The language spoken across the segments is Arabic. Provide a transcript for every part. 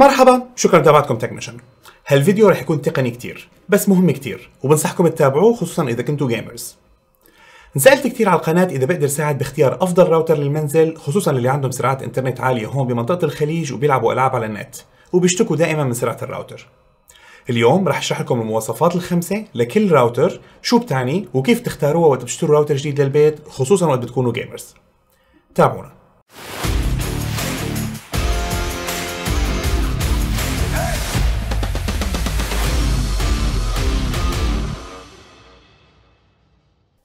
مرحبا شكرا لمتابعتكم تكنيشن هالفيديو رح يكون تقني كتير بس مهم كتير وبنصحكم تتابعوه خصوصا اذا كنتوا جيمرز انسألت كتير على القناة إذا بقدر ساعد باختيار أفضل راوتر للمنزل خصوصا اللي عندهم سرعات إنترنت عالية هون بمنطقة الخليج وبيلعبوا ألعاب على النت وبيشتكوا دائما من سرعة الراوتر اليوم رح اشرح لكم المواصفات الخمسة لكل راوتر شو بتعني وكيف تختاروها وقت بتشتروا راوتر جديد للبيت خصوصا وقت بتكونوا جيمرز تابعونا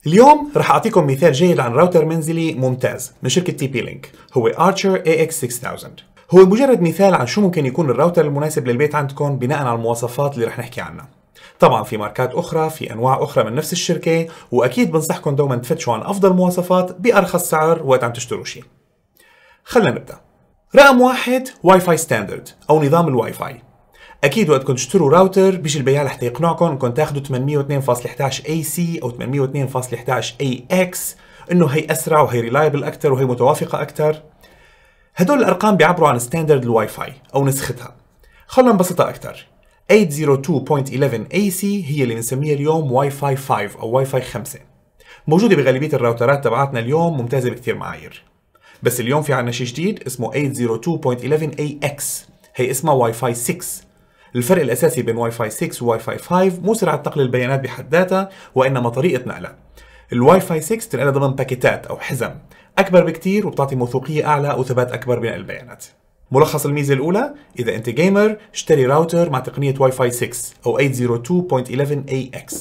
اليوم رح أعطيكم مثال جيد عن راوتر منزلي ممتاز من شركة تي بي لينك هو اي AX6000 هو مجرد مثال عن شو ممكن يكون الراوتر المناسب للبيت عندكم بناء على المواصفات اللي رح نحكي عنها طبعا في ماركات اخرى في انواع اخرى من نفس الشركه واكيد بنصحكم دوما تفتشوا عن افضل مواصفات بارخص سعر وقت عم تشتروا شيء خلينا نبدا رقم واحد واي فاي ستاندرد او نظام الواي فاي اكيد وقت كنت تشتروا راوتر بيجي البياع رح يقنعكم انكم تاخذوا 802.11 اي سي او 802.11 اي اكس انه هي اسرع وهي ريلايبل اكثر وهي متوافقه اكثر هدول الارقام بيعبروا عن ستاندرد الواي فاي او نسختها خلونا نبسطها اكثر 802.11 AC هي اللي بنسميها اليوم واي فاي 5 او واي فاي 5 موجوده بغالبيه الراوترات تبعاتنا اليوم ممتازه بكثير معايير بس اليوم في عنا شيء جديد اسمه 802.11 AX هي اسمها واي فاي 6 الفرق الأساسي بين واي فاي 6 وواي فاي 5 مو سرعة نقل البيانات بحد ذاتها وإنما طريقة نقلها الواي فاي 6 تنقلها ضمن باكيتات أو حزم أكبر بكتير وبتعطي موثوقية أعلى وثبات أكبر بين البيانات ملخص الميزة الأولى إذا أنت جيمر اشتري راوتر مع تقنية واي فاي 6 أو 802.11ax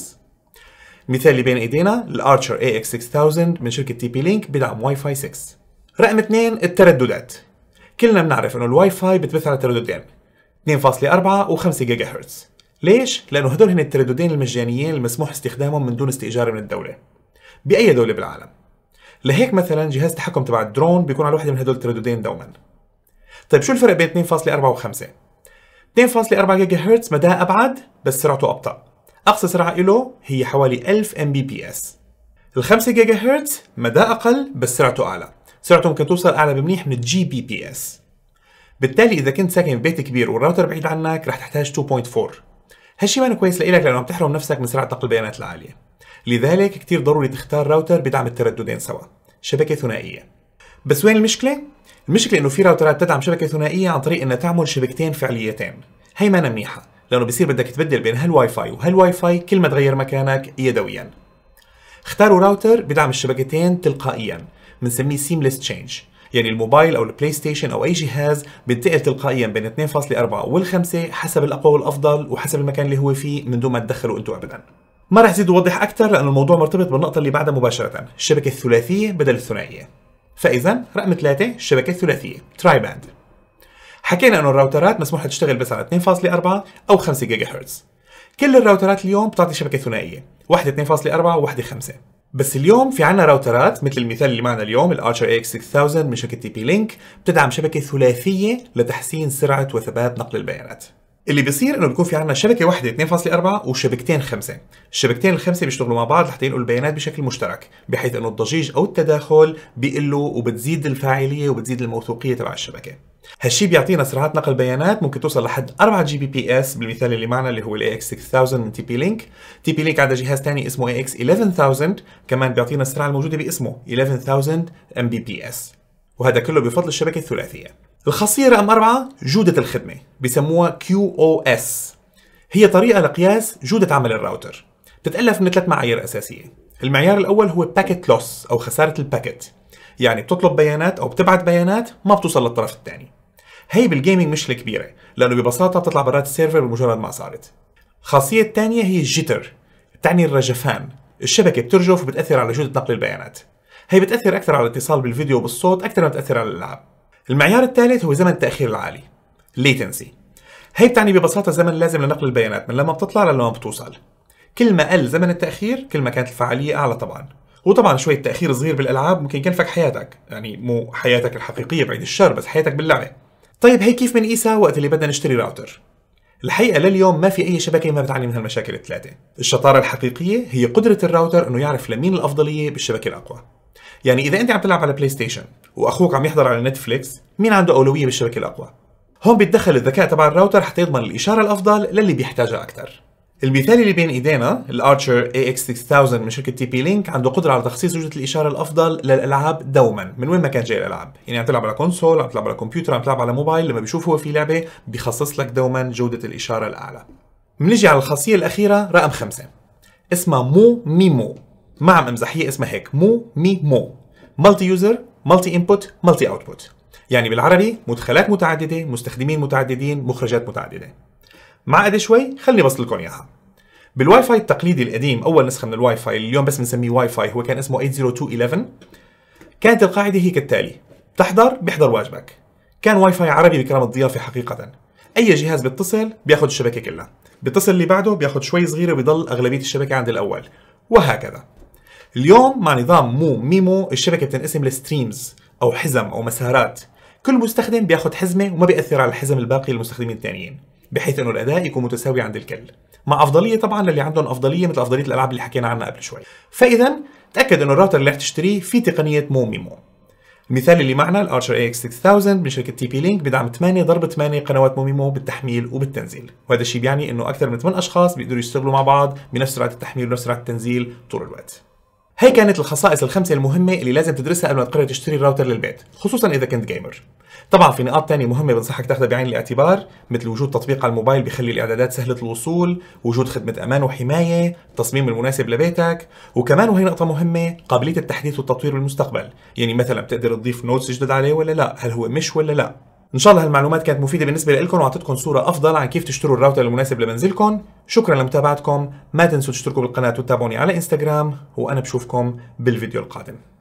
مثال اللي بين ايدينا الارشر اي اكس 6000 من شركه تي بي لينك بدعم واي فاي 6 رقم اثنين الترددات كلنا بنعرف انه الواي فاي بتبث على ترددين 2.4 و5 جيجا هرتز ليش؟ لأنه هدول هن الترددين المجانيين المسموح استخدامهم من دون استئجار من الدولة بأي دولة بالعالم لهيك مثلا جهاز تحكم تبع الدرون بيكون على وحده من هدول الترددين دوما طيب شو الفرق بين 2.4 و5 2.4 جيجا هرتز مداه أبعد بس سرعته أبطأ أقصى سرعة له هي حوالي 1000 ام بي بي اس ال 5 جيجا هرتز مداه أقل بس سرعته أعلى سرعته ممكن توصل أعلى بمنيح من الجي بي بي اس بالتالي اذا كنت ساكن ببيت كبير والراوتر بعيد عنك رح تحتاج 2.4 هالشي ما كويس لإلك لانه عم تحرم نفسك من سرعه نقل البيانات العاليه لذلك كتير ضروري تختار راوتر بدعم الترددين سوا شبكه ثنائيه بس وين المشكله المشكله انه في راوترات بتدعم شبكه ثنائيه عن طريق انها تعمل شبكتين فعليتين هي ما منيحه لانه بصير بدك تبدل بين هالواي فاي وهالواي فاي كل ما تغير مكانك يدويا اختاروا راوتر بدعم الشبكتين تلقائيا بنسميه سيمليس تشينج يعني الموبايل او البلاي ستيشن او اي جهاز بينتقل تلقائيا بين 2.4 وال5 حسب الاقوى والافضل وحسب المكان اللي هو فيه من دون ما تدخلوا انتم ابدا ما رح زيد اوضح اكثر لانه الموضوع مرتبط بالنقطه اللي بعدها مباشره الشبكه الثلاثيه بدل الثنائيه فاذا رقم 3 الشبكه الثلاثيه تراي باند حكينا انه الراوترات مسموح تشتغل بس على 2.4 او 5 جيجا هرتز كل الراوترات اليوم بتعطي شبكه ثنائيه واحده 2.4 وواحده 5 بس اليوم في عنا راوترات مثل المثال اللي معنا اليوم الارشر اكس 6000 من شركه تي بي لينك بتدعم شبكه ثلاثيه لتحسين سرعه وثبات نقل البيانات اللي بيصير انه بيكون في عندنا شبكه واحده 2.4 وشبكتين خمسه، الشبكتين الخمسه بيشتغلوا مع بعض لحتى ينقلوا البيانات بشكل مشترك، بحيث انه الضجيج او التداخل بيقلوا وبتزيد الفاعليه وبتزيد الموثوقيه تبع الشبكه. هالشي بيعطينا سرعات نقل بيانات ممكن توصل لحد 4 جي بي بي اس بالمثال اللي معنا اللي هو الاي اكس 6000 من تي بي لينك تي بي لينك عندها جهاز ثاني اسمه اي اكس 11000 كمان بيعطينا السرعه الموجوده باسمه 11000 ام بي بي اس وهذا كله بفضل الشبكه الثلاثيه الخاصيه رقم 4 جوده الخدمه بسموها كيو او اس هي طريقه لقياس جوده عمل الراوتر بتتالف من ثلاث معايير اساسيه المعيار الاول هو باكيت لوس او خساره الباكيت يعني بتطلب بيانات او بتبعت بيانات ما بتوصل للطرف الثاني هي بالجيمنج مشكله كبيره لانه ببساطه بتطلع برات السيرفر بمجرد ما صارت خاصيه الثانية هي الجيتر بتعني الرجفان الشبكه بترجف وبتاثر على جوده نقل البيانات هي بتاثر اكثر على الاتصال بالفيديو وبالصوت اكثر ما بتاثر على الالعاب المعيار الثالث هو زمن التاخير العالي ليتنسي هي بتعني ببساطه زمن لازم لنقل البيانات من لما بتطلع للما بتوصل كل ما قل زمن التاخير كل ما كانت الفعاليه اعلى طبعا وطبعا شويه تاخير صغير بالالعاب ممكن يكلفك حياتك يعني مو حياتك الحقيقيه بعيد الشر بس حياتك باللعبه طيب هي كيف بنقيسها وقت اللي بدنا نشتري راوتر الحقيقه لليوم ما في اي شبكه ما بتعاني من هالمشاكل الثلاثه الشطاره الحقيقيه هي قدره الراوتر انه يعرف لمين الافضليه بالشبكه الاقوى يعني اذا انت عم تلعب على بلاي ستيشن واخوك عم يحضر على نتفليكس مين عنده اولويه بالشبكه الاقوى هون بيتدخل الذكاء تبع الراوتر حتى يضمن الاشاره الافضل للي بيحتاجها اكثر المثال اللي بين ايدينا الارشر اي اكس 6000 من شركه تي بي لينك عنده قدره على تخصيص وجهه الاشاره الافضل للالعاب دوما من وين ما كانت جاي الالعاب يعني عم تلعب على كونسول عم تلعب على كمبيوتر عم تلعب على موبايل لما بيشوف هو في لعبه بيخصص لك دوما جوده الاشاره الاعلى بنيجي على الخاصيه الاخيره رقم خمسة اسمها مو ميمو ما عم امزح هي اسمها هيك مو ميمو مالتي يوزر مالتي انبوت مالتي اوتبوت يعني بالعربي مدخلات متعدده مستخدمين متعددين مخرجات متعدده معقده شوي خليني بصل لكم اياها بالواي فاي التقليدي القديم اول نسخه من الواي فاي اللي اليوم بس بنسميه واي فاي هو كان اسمه 80211 كانت القاعده هي كالتالي تحضر بيحضر واجبك كان واي فاي عربي بكرم الضيافه حقيقه اي جهاز بيتصل بياخذ الشبكه كلها بيتصل اللي بعده بياخذ شوي صغيره وبيضل اغلبيه الشبكه عند الاول وهكذا اليوم مع نظام مو ميمو الشبكه بتنقسم لستريمز او حزم او مسارات كل مستخدم بياخذ حزمه وما بياثر على الحزم الباقي للمستخدمين الثانيين بحيث انه الاداء يكون متساوي عند الكل مع افضليه طبعا للي عندهم افضليه مثل افضليه الالعاب اللي حكينا عنها قبل شوي فاذا تاكد انه الراوتر اللي رح تشتريه فيه تقنيه مو ميمو المثال اللي معنا الارشر اي اكس 6000 من شركه تي بي لينك بدعم 8 ضرب 8 قنوات موميمو بالتحميل وبالتنزيل وهذا الشيء بيعني انه اكثر من 8 اشخاص بيقدروا يشتغلوا مع بعض بنفس سرعه التحميل ونفس سرعه التنزيل طول الوقت هي كانت الخصائص الخمسة المهمة اللي لازم تدرسها قبل ما تقرر تشتري راوتر للبيت، خصوصا إذا كنت جيمر. طبعا في نقاط تانية مهمة بنصحك تاخذها بعين الاعتبار، مثل وجود تطبيق على الموبايل بخلي الإعدادات سهلة الوصول، وجود خدمة أمان وحماية، التصميم المناسب لبيتك، وكمان وهي نقطة مهمة قابلية التحديث والتطوير بالمستقبل، يعني مثلا بتقدر تضيف نوتس جدد عليه ولا لا؟ هل هو مش ولا لا؟ ان شاء الله هالمعلومات كانت مفيده بالنسبه لكم واعطتكم صوره افضل عن كيف تشتروا الراوتر المناسب لمنزلكم شكرا لمتابعتكم ما تنسوا تشتركوا بالقناه وتتابعوني على انستغرام وانا بشوفكم بالفيديو القادم